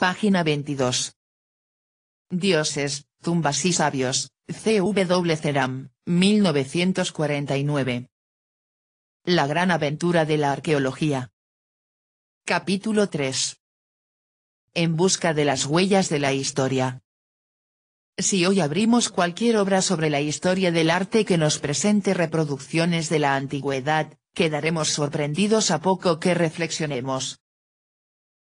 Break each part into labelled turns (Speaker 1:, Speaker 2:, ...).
Speaker 1: Página 22. Dioses, tumbas y sabios, CW Ceram, 1949. La gran aventura de la arqueología. Capítulo 3. En busca de las huellas de la historia. Si hoy abrimos cualquier obra sobre la historia del arte que nos presente reproducciones de la antigüedad, quedaremos sorprendidos a poco que reflexionemos,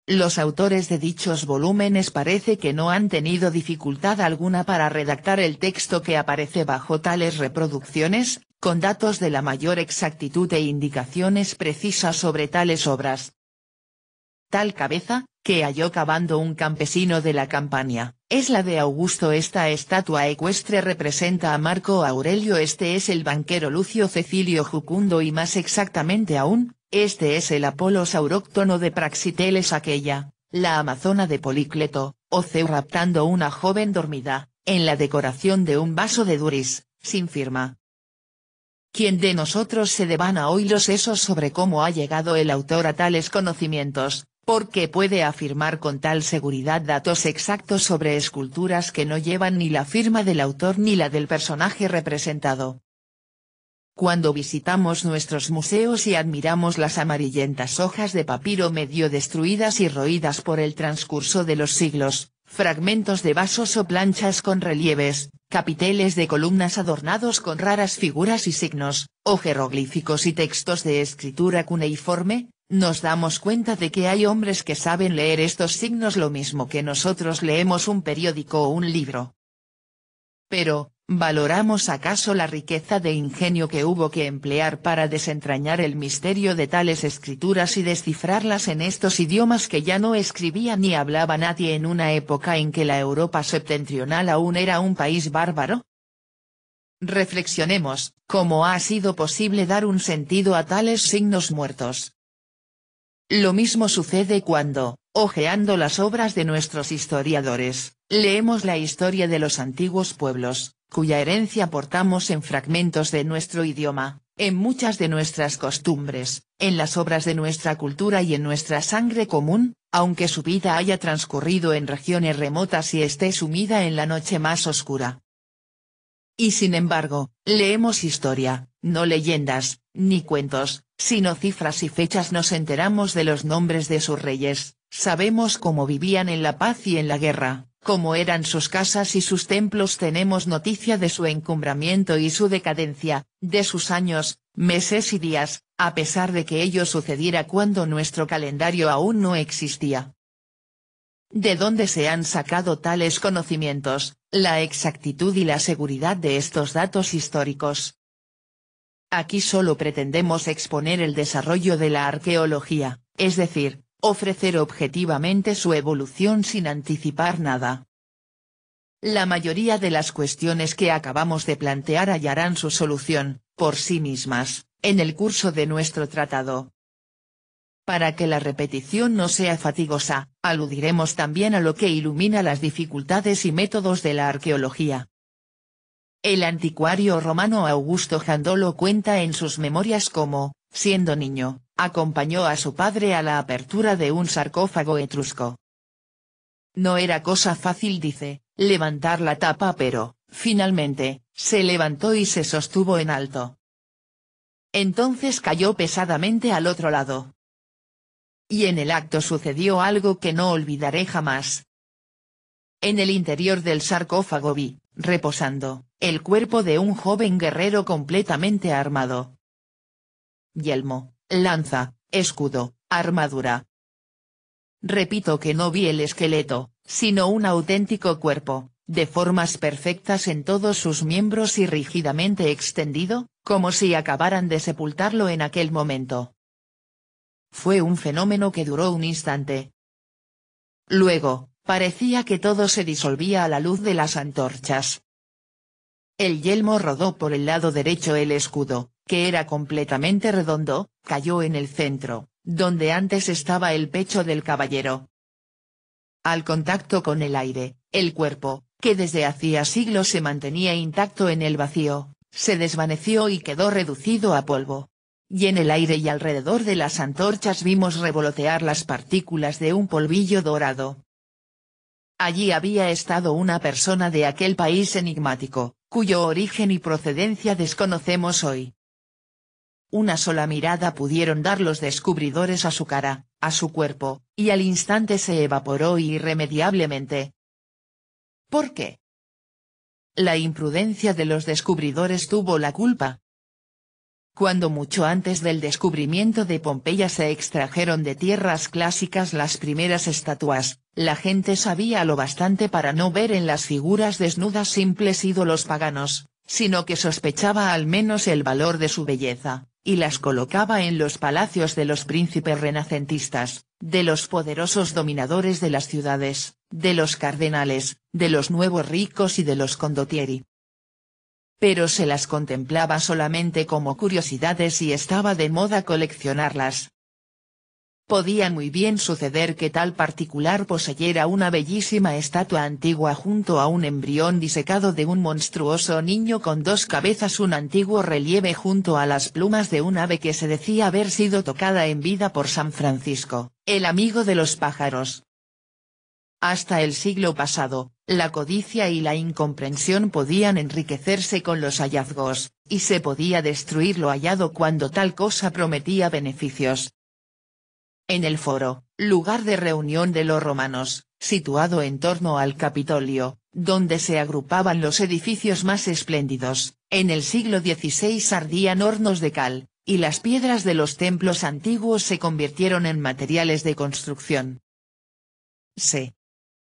Speaker 1: los autores de dichos volúmenes parece que no han tenido dificultad alguna para redactar el texto que aparece bajo tales reproducciones, con datos de la mayor exactitud e indicaciones precisas sobre tales obras, Tal cabeza, que halló cavando un campesino de la campaña, es la de Augusto. Esta estatua ecuestre representa a Marco Aurelio. Este es el banquero Lucio Cecilio Jucundo y más exactamente aún, este es el Apolo sauróctono de Praxiteles aquella, la Amazona de Policleto, o Zeus raptando una joven dormida, en la decoración de un vaso de duris, sin firma. ¿Quién de nosotros se devana hoy los sesos sobre cómo ha llegado el autor a tales conocimientos, qué puede afirmar con tal seguridad datos exactos sobre esculturas que no llevan ni la firma del autor ni la del personaje representado. Cuando visitamos nuestros museos y admiramos las amarillentas hojas de papiro medio destruidas y roídas por el transcurso de los siglos, fragmentos de vasos o planchas con relieves, capiteles de columnas adornados con raras figuras y signos, o jeroglíficos y textos de escritura cuneiforme, nos damos cuenta de que hay hombres que saben leer estos signos lo mismo que nosotros leemos un periódico o un libro. Pero, ¿valoramos acaso la riqueza de ingenio que hubo que emplear para desentrañar el misterio de tales escrituras y descifrarlas en estos idiomas que ya no escribía ni hablaba nadie en una época en que la Europa septentrional aún era un país bárbaro? Reflexionemos, ¿cómo ha sido posible dar un sentido a tales signos muertos? Lo mismo sucede cuando, hojeando las obras de nuestros historiadores, leemos la historia de los antiguos pueblos, cuya herencia portamos en fragmentos de nuestro idioma, en muchas de nuestras costumbres, en las obras de nuestra cultura y en nuestra sangre común, aunque su vida haya transcurrido en regiones remotas y esté sumida en la noche más oscura. Y sin embargo, leemos historia, no leyendas, ni cuentos, Sino cifras y fechas nos enteramos de los nombres de sus reyes, sabemos cómo vivían en la paz y en la guerra, cómo eran sus casas y sus templos tenemos noticia de su encumbramiento y su decadencia, de sus años, meses y días, a pesar de que ello sucediera cuando nuestro calendario aún no existía. ¿De dónde se han sacado tales conocimientos, la exactitud y la seguridad de estos datos históricos? Aquí solo pretendemos exponer el desarrollo de la arqueología, es decir, ofrecer objetivamente su evolución sin anticipar nada. La mayoría de las cuestiones que acabamos de plantear hallarán su solución, por sí mismas, en el curso de nuestro tratado. Para que la repetición no sea fatigosa, aludiremos también a lo que ilumina las dificultades y métodos de la arqueología, el anticuario romano Augusto Jandolo cuenta en sus memorias cómo, siendo niño, acompañó a su padre a la apertura de un sarcófago etrusco. No era cosa fácil dice, levantar la tapa pero, finalmente, se levantó y se sostuvo en alto. Entonces cayó pesadamente al otro lado. Y en el acto sucedió algo que no olvidaré jamás. En el interior del sarcófago vi, reposando, el cuerpo de un joven guerrero completamente armado. Yelmo, lanza, escudo, armadura. Repito que no vi el esqueleto, sino un auténtico cuerpo, de formas perfectas en todos sus miembros y rígidamente extendido, como si acabaran de sepultarlo en aquel momento. Fue un fenómeno que duró un instante. Luego, Parecía que todo se disolvía a la luz de las antorchas. El yelmo rodó por el lado derecho el escudo, que era completamente redondo, cayó en el centro, donde antes estaba el pecho del caballero. Al contacto con el aire, el cuerpo, que desde hacía siglos se mantenía intacto en el vacío, se desvaneció y quedó reducido a polvo. Y en el aire y alrededor de las antorchas vimos revolotear las partículas de un polvillo dorado. Allí había estado una persona de aquel país enigmático, cuyo origen y procedencia desconocemos hoy. Una sola mirada pudieron dar los descubridores a su cara, a su cuerpo, y al instante se evaporó irremediablemente. ¿Por qué? La imprudencia de los descubridores tuvo la culpa, cuando mucho antes del descubrimiento de Pompeya se extrajeron de tierras clásicas las primeras estatuas, la gente sabía lo bastante para no ver en las figuras desnudas simples ídolos paganos, sino que sospechaba al menos el valor de su belleza, y las colocaba en los palacios de los príncipes renacentistas, de los poderosos dominadores de las ciudades, de los cardenales, de los nuevos ricos y de los condottieri pero se las contemplaba solamente como curiosidades y estaba de moda coleccionarlas. Podía muy bien suceder que tal particular poseyera una bellísima estatua antigua junto a un embrión disecado de un monstruoso niño con dos cabezas un antiguo relieve junto a las plumas de un ave que se decía haber sido tocada en vida por San Francisco, el amigo de los pájaros. Hasta el siglo pasado, la codicia y la incomprensión podían enriquecerse con los hallazgos, y se podía destruir lo hallado cuando tal cosa prometía beneficios. En el foro, lugar de reunión de los romanos, situado en torno al Capitolio, donde se agrupaban los edificios más espléndidos, en el siglo XVI ardían hornos de cal, y las piedras de los templos antiguos se convirtieron en materiales de construcción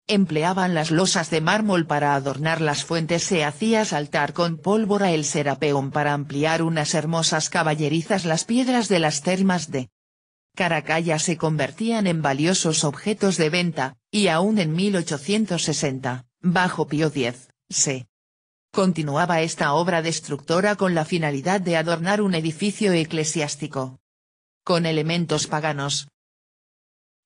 Speaker 1: empleaban las losas de mármol para adornar las fuentes se hacía saltar con pólvora el serapeón para ampliar unas hermosas caballerizas las piedras de las termas de Caracalla se convertían en valiosos objetos de venta, y aún en 1860, bajo Pío X, se continuaba esta obra destructora con la finalidad de adornar un edificio eclesiástico. Con elementos paganos,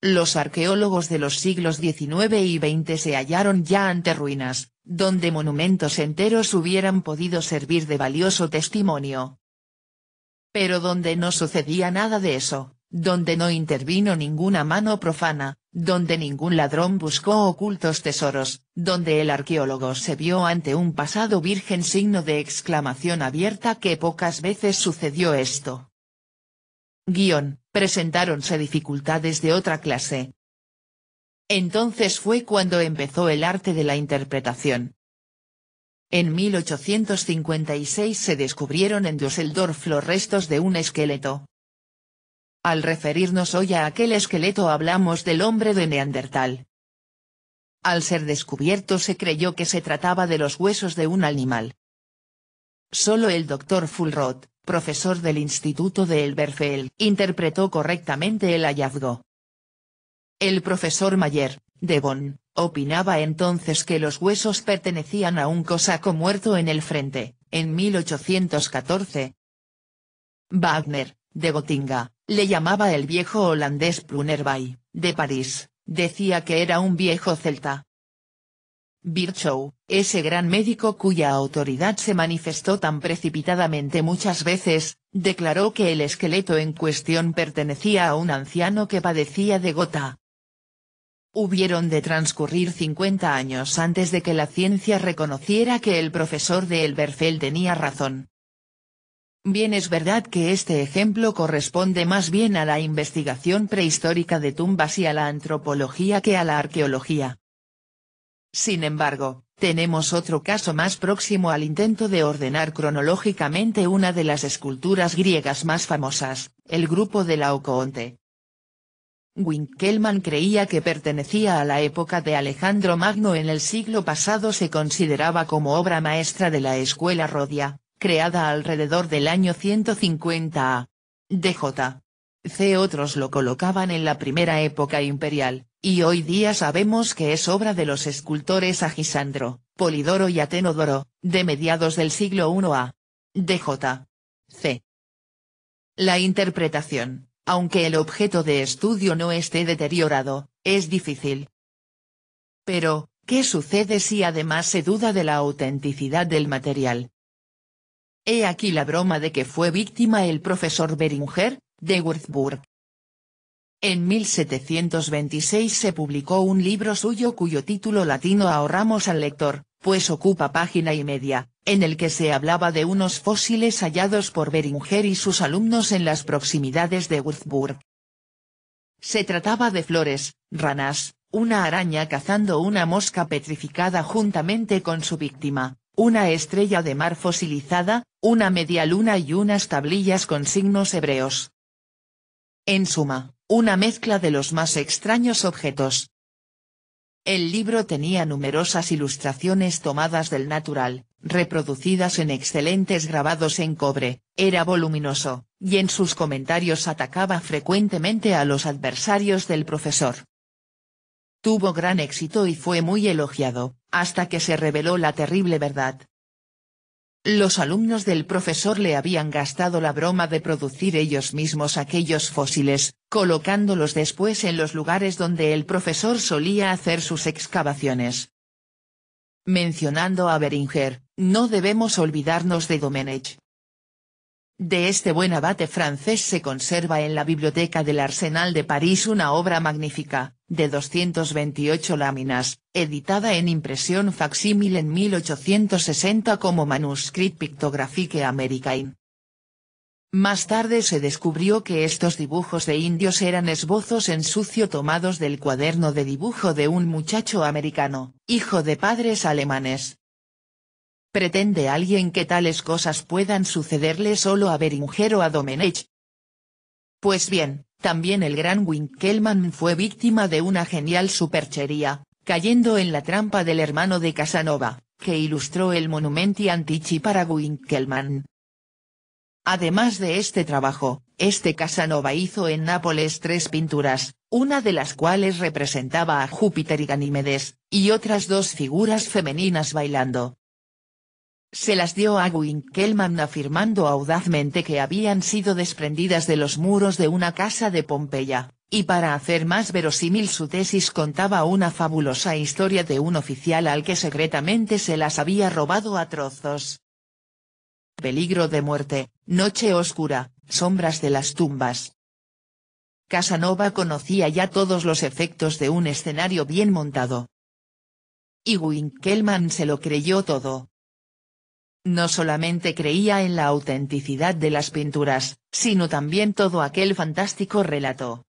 Speaker 1: los arqueólogos de los siglos XIX y XX se hallaron ya ante ruinas, donde monumentos enteros hubieran podido servir de valioso testimonio. Pero donde no sucedía nada de eso, donde no intervino ninguna mano profana, donde ningún ladrón buscó ocultos tesoros, donde el arqueólogo se vio ante un pasado virgen signo de exclamación abierta que pocas veces sucedió esto. Guión, presentáronse dificultades de otra clase. Entonces fue cuando empezó el arte de la interpretación. En 1856 se descubrieron en Düsseldorf los restos de un esqueleto. Al referirnos hoy a aquel esqueleto hablamos del hombre de Neandertal. Al ser descubierto se creyó que se trataba de los huesos de un animal. Solo el doctor Fulrod profesor del Instituto de Elberfeld, interpretó correctamente el hallazgo. El profesor Mayer, de Bonn, opinaba entonces que los huesos pertenecían a un cosaco muerto en el frente, en 1814. Wagner, de Gotinga, le llamaba el viejo holandés Plunerbay, de París, decía que era un viejo celta, Birchow, ese gran médico cuya autoridad se manifestó tan precipitadamente muchas veces, declaró que el esqueleto en cuestión pertenecía a un anciano que padecía de gota. Hubieron de transcurrir 50 años antes de que la ciencia reconociera que el profesor de Elberfeld tenía razón. Bien es verdad que este ejemplo corresponde más bien a la investigación prehistórica de tumbas y a la antropología que a la arqueología. Sin embargo, tenemos otro caso más próximo al intento de ordenar cronológicamente una de las esculturas griegas más famosas, el grupo de Laocoonte. Winkelmann creía que pertenecía a la época de Alejandro Magno en el siglo pasado se consideraba como obra maestra de la escuela Rodia, creada alrededor del año 150 a. DJ. C. Otros lo colocaban en la primera época imperial, y hoy día sabemos que es obra de los escultores Agisandro, Polidoro y Atenodoro, de mediados del siglo I a. DJ. C. La interpretación, aunque el objeto de estudio no esté deteriorado, es difícil. Pero, ¿qué sucede si además se duda de la autenticidad del material? He aquí la broma de que fue víctima el profesor Beringer, de Würzburg. En 1726 se publicó un libro suyo cuyo título latino ahorramos al lector, pues ocupa página y media, en el que se hablaba de unos fósiles hallados por Beringer y sus alumnos en las proximidades de Würzburg. Se trataba de flores, ranas, una araña cazando una mosca petrificada juntamente con su víctima, una estrella de mar fosilizada, una media luna y unas tablillas con signos hebreos. En suma, una mezcla de los más extraños objetos. El libro tenía numerosas ilustraciones tomadas del natural, reproducidas en excelentes grabados en cobre, era voluminoso, y en sus comentarios atacaba frecuentemente a los adversarios del profesor. Tuvo gran éxito y fue muy elogiado, hasta que se reveló la terrible verdad, los alumnos del profesor le habían gastado la broma de producir ellos mismos aquellos fósiles, colocándolos después en los lugares donde el profesor solía hacer sus excavaciones. Mencionando a Beringer, no debemos olvidarnos de Domenech, de este buen abate francés se conserva en la Biblioteca del Arsenal de París una obra magnífica, de 228 láminas, editada en impresión facsímil en 1860 como Manuscrit Pictographique Americain. Más tarde se descubrió que estos dibujos de indios eran esbozos en sucio tomados del cuaderno de dibujo de un muchacho americano, hijo de padres alemanes, ¿Pretende alguien que tales cosas puedan sucederle solo a Beringero o a Domenech? Pues bien, también el gran Winkelmann fue víctima de una genial superchería, cayendo en la trampa del hermano de Casanova, que ilustró el Monumenti Antichi para Winkelmann. Además de este trabajo, este Casanova hizo en Nápoles tres pinturas, una de las cuales representaba a Júpiter y Ganímedes, y otras dos figuras femeninas bailando, se las dio a Winkelmann afirmando audazmente que habían sido desprendidas de los muros de una casa de Pompeya, y para hacer más verosímil su tesis contaba una fabulosa historia de un oficial al que secretamente se las había robado a trozos. Peligro de muerte, noche oscura, sombras de las tumbas. Casanova conocía ya todos los efectos de un escenario bien montado. Y Winkelmann se lo creyó todo, no solamente creía en la autenticidad de las pinturas, sino también todo aquel fantástico relato.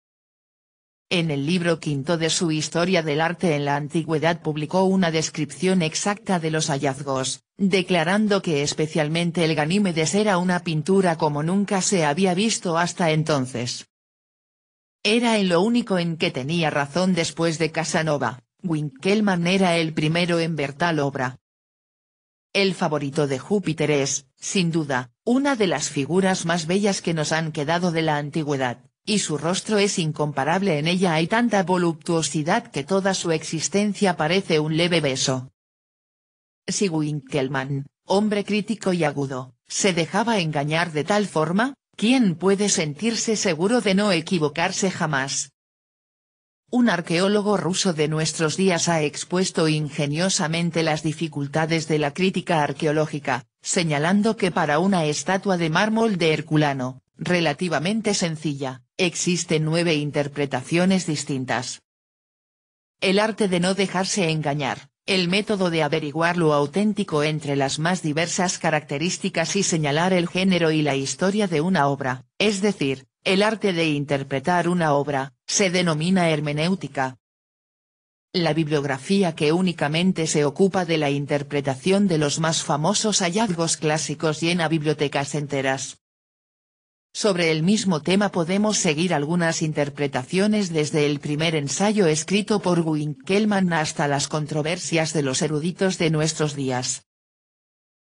Speaker 1: En el libro quinto de su Historia del Arte en la Antigüedad publicó una descripción exacta de los hallazgos, declarando que especialmente el Ganímedes era una pintura como nunca se había visto hasta entonces. Era en lo único en que tenía razón después de Casanova, Winkelmann era el primero en ver tal obra, el favorito de Júpiter es, sin duda, una de las figuras más bellas que nos han quedado de la antigüedad, y su rostro es incomparable en ella hay tanta voluptuosidad que toda su existencia parece un leve beso. Si hombre crítico y agudo, se dejaba engañar de tal forma, ¿quién puede sentirse seguro de no equivocarse jamás? un arqueólogo ruso de nuestros días ha expuesto ingeniosamente las dificultades de la crítica arqueológica, señalando que para una estatua de mármol de Herculano, relativamente sencilla, existen nueve interpretaciones distintas. El arte de no dejarse engañar, el método de averiguar lo auténtico entre las más diversas características y señalar el género y la historia de una obra, es decir, el arte de interpretar una obra, se denomina hermenéutica. La bibliografía que únicamente se ocupa de la interpretación de los más famosos hallazgos clásicos llena bibliotecas enteras. Sobre el mismo tema podemos seguir algunas interpretaciones desde el primer ensayo escrito por Winkelmann hasta las controversias de los eruditos de nuestros días.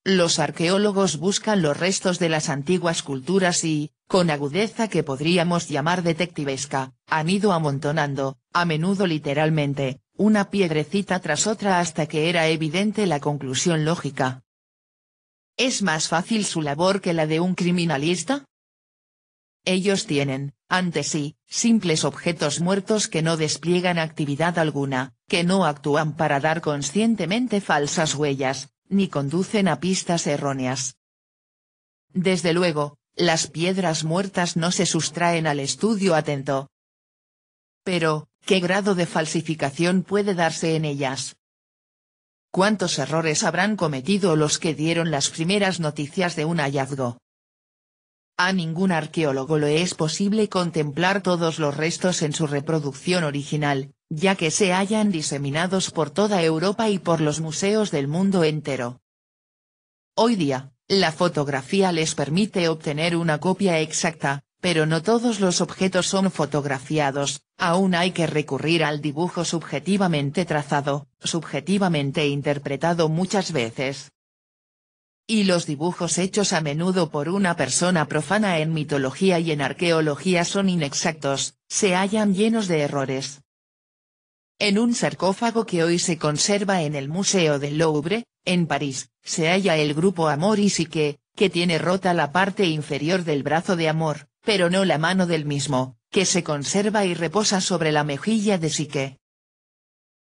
Speaker 1: Los arqueólogos buscan los restos de las antiguas culturas y, con agudeza que podríamos llamar detectivesca, han ido amontonando, a menudo literalmente, una piedrecita tras otra hasta que era evidente la conclusión lógica. ¿Es más fácil su labor que la de un criminalista? Ellos tienen, ante sí, simples objetos muertos que no despliegan actividad alguna, que no actúan para dar conscientemente falsas huellas, ni conducen a pistas erróneas. Desde luego, las piedras muertas no se sustraen al estudio atento. Pero, ¿qué grado de falsificación puede darse en ellas? ¿Cuántos errores habrán cometido los que dieron las primeras noticias de un hallazgo? A ningún arqueólogo le es posible contemplar todos los restos en su reproducción original, ya que se hallan diseminados por toda Europa y por los museos del mundo entero. Hoy día, la fotografía les permite obtener una copia exacta, pero no todos los objetos son fotografiados, aún hay que recurrir al dibujo subjetivamente trazado, subjetivamente interpretado muchas veces. Y los dibujos hechos a menudo por una persona profana en mitología y en arqueología son inexactos, se hallan llenos de errores. En un sarcófago que hoy se conserva en el Museo del Louvre, en París, se halla el grupo Amor y Sique, que tiene rota la parte inferior del brazo de Amor, pero no la mano del mismo, que se conserva y reposa sobre la mejilla de Sique.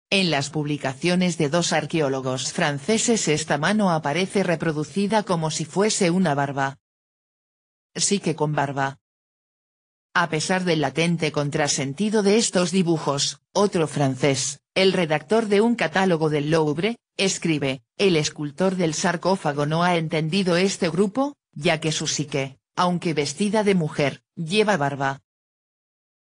Speaker 1: En las publicaciones de dos arqueólogos franceses esta mano aparece reproducida como si fuese una barba. Psique con barba, a pesar del latente contrasentido de estos dibujos, otro francés, el redactor de un catálogo del Louvre, escribe, el escultor del sarcófago no ha entendido este grupo, ya que su psique, aunque vestida de mujer, lleva barba.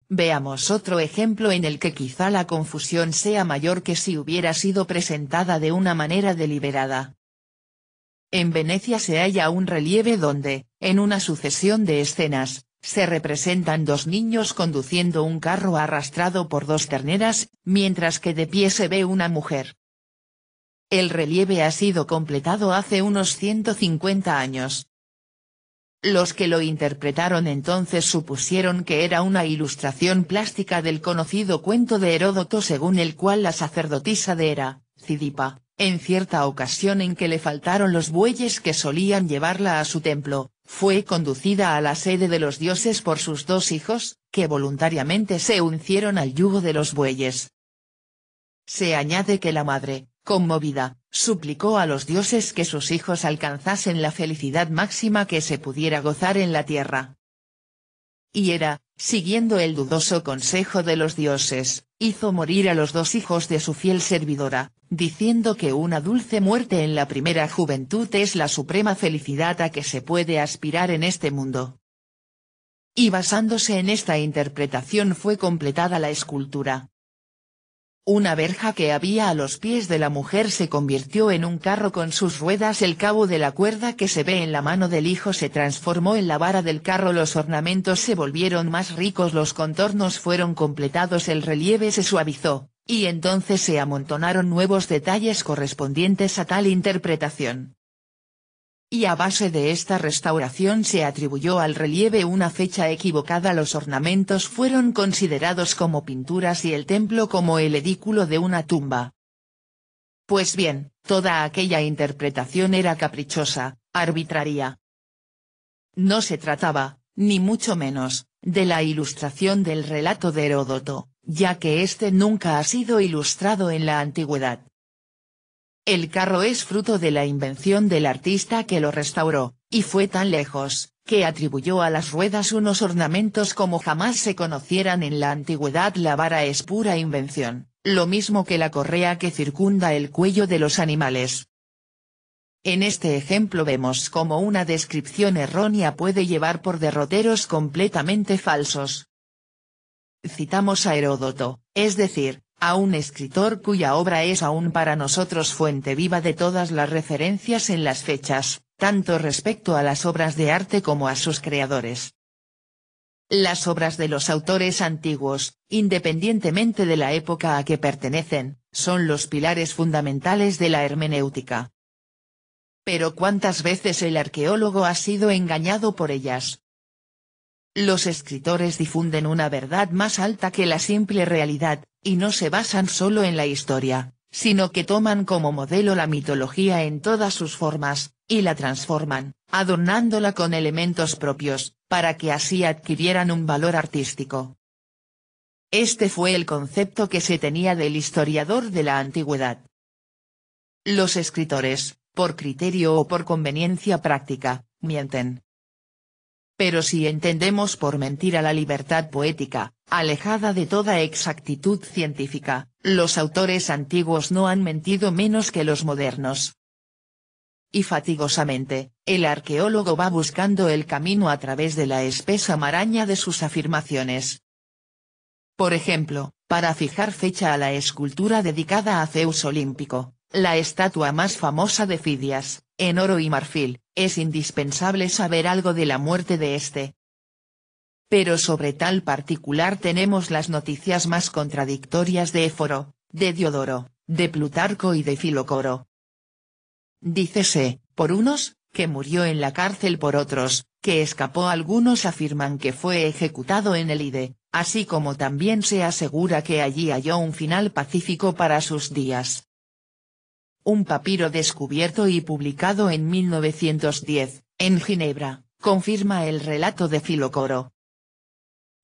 Speaker 1: Veamos otro ejemplo en el que quizá la confusión sea mayor que si hubiera sido presentada de una manera deliberada. En Venecia se halla un relieve donde, en una sucesión de escenas, se representan dos niños conduciendo un carro arrastrado por dos terneras, mientras que de pie se ve una mujer. El relieve ha sido completado hace unos 150 años. Los que lo interpretaron entonces supusieron que era una ilustración plástica del conocido cuento de Heródoto según el cual la sacerdotisa de Era, Cidipa, en cierta ocasión en que le faltaron los bueyes que solían llevarla a su templo, fue conducida a la sede de los dioses por sus dos hijos, que voluntariamente se uncieron al yugo de los bueyes. Se añade que la madre, conmovida, suplicó a los dioses que sus hijos alcanzasen la felicidad máxima que se pudiera gozar en la tierra. Y era, siguiendo el dudoso consejo de los dioses, hizo morir a los dos hijos de su fiel servidora, diciendo que una dulce muerte en la primera juventud es la suprema felicidad a que se puede aspirar en este mundo. Y basándose en esta interpretación fue completada la escultura, una verja que había a los pies de la mujer se convirtió en un carro con sus ruedas el cabo de la cuerda que se ve en la mano del hijo se transformó en la vara del carro los ornamentos se volvieron más ricos los contornos fueron completados el relieve se suavizó, y entonces se amontonaron nuevos detalles correspondientes a tal interpretación y a base de esta restauración se atribuyó al relieve una fecha equivocada los ornamentos fueron considerados como pinturas y el templo como el edículo de una tumba. Pues bien, toda aquella interpretación era caprichosa, arbitraria. No se trataba, ni mucho menos, de la ilustración del relato de Heródoto, ya que éste nunca ha sido ilustrado en la antigüedad. El carro es fruto de la invención del artista que lo restauró, y fue tan lejos, que atribuyó a las ruedas unos ornamentos como jamás se conocieran en la antigüedad la vara es pura invención, lo mismo que la correa que circunda el cuello de los animales. En este ejemplo vemos cómo una descripción errónea puede llevar por derroteros completamente falsos. Citamos a Heródoto, es decir, a un escritor cuya obra es aún para nosotros fuente viva de todas las referencias en las fechas, tanto respecto a las obras de arte como a sus creadores. Las obras de los autores antiguos, independientemente de la época a que pertenecen, son los pilares fundamentales de la hermenéutica. Pero ¿cuántas veces el arqueólogo ha sido engañado por ellas? Los escritores difunden una verdad más alta que la simple realidad, y no se basan solo en la historia, sino que toman como modelo la mitología en todas sus formas, y la transforman, adornándola con elementos propios, para que así adquirieran un valor artístico. Este fue el concepto que se tenía del historiador de la antigüedad. Los escritores, por criterio o por conveniencia práctica, mienten, pero si entendemos por mentira la libertad poética, alejada de toda exactitud científica, los autores antiguos no han mentido menos que los modernos. Y fatigosamente, el arqueólogo va buscando el camino a través de la espesa maraña de sus afirmaciones. Por ejemplo, para fijar fecha a la escultura dedicada a Zeus Olímpico, la estatua más famosa de Fidias, en oro y marfil, es indispensable saber algo de la muerte de este. Pero sobre tal particular tenemos las noticias más contradictorias de Éforo, de Diodoro, de Plutarco y de Filocoro. Dícese, por unos, que murió en la cárcel por otros, que escapó algunos afirman que fue ejecutado en el Ide, así como también se asegura que allí halló un final pacífico para sus días un papiro descubierto y publicado en 1910, en Ginebra, confirma el relato de Filocoro.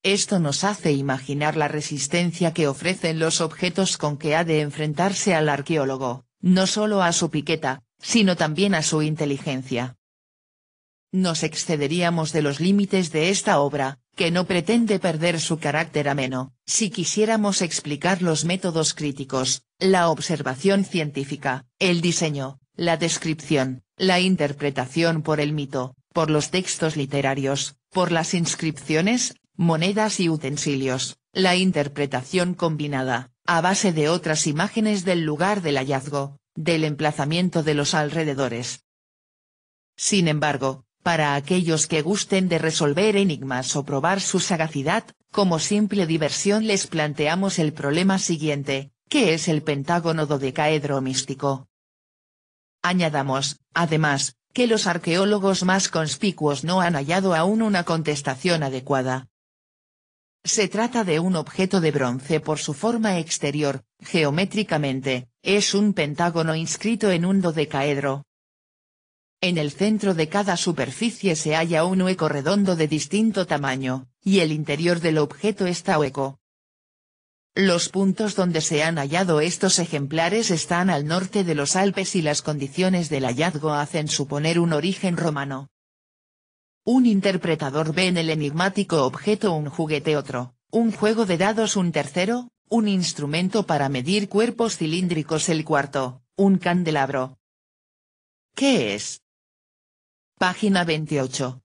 Speaker 1: Esto nos hace imaginar la resistencia que ofrecen los objetos con que ha de enfrentarse al arqueólogo, no solo a su piqueta, sino también a su inteligencia. Nos excederíamos de los límites de esta obra, que no pretende perder su carácter ameno, si quisiéramos explicar los métodos críticos, la observación científica, el diseño, la descripción, la interpretación por el mito, por los textos literarios, por las inscripciones, monedas y utensilios, la interpretación combinada, a base de otras imágenes del lugar del hallazgo, del emplazamiento de los alrededores. Sin embargo, para aquellos que gusten de resolver enigmas o probar su sagacidad, como simple diversión les planteamos el problema siguiente, ¿qué es el pentágono dodecaedro místico? Añadamos, además, que los arqueólogos más conspicuos no han hallado aún una contestación adecuada. Se trata de un objeto de bronce por su forma exterior, geométricamente, es un pentágono inscrito en un dodecaedro, en el centro de cada superficie se halla un hueco redondo de distinto tamaño, y el interior del objeto está hueco. Los puntos donde se han hallado estos ejemplares están al norte de los Alpes y las condiciones del hallazgo hacen suponer un origen romano. Un interpretador ve en el enigmático objeto un juguete otro, un juego de dados un tercero, un instrumento para medir cuerpos cilíndricos el cuarto, un candelabro. ¿Qué es? Página 28.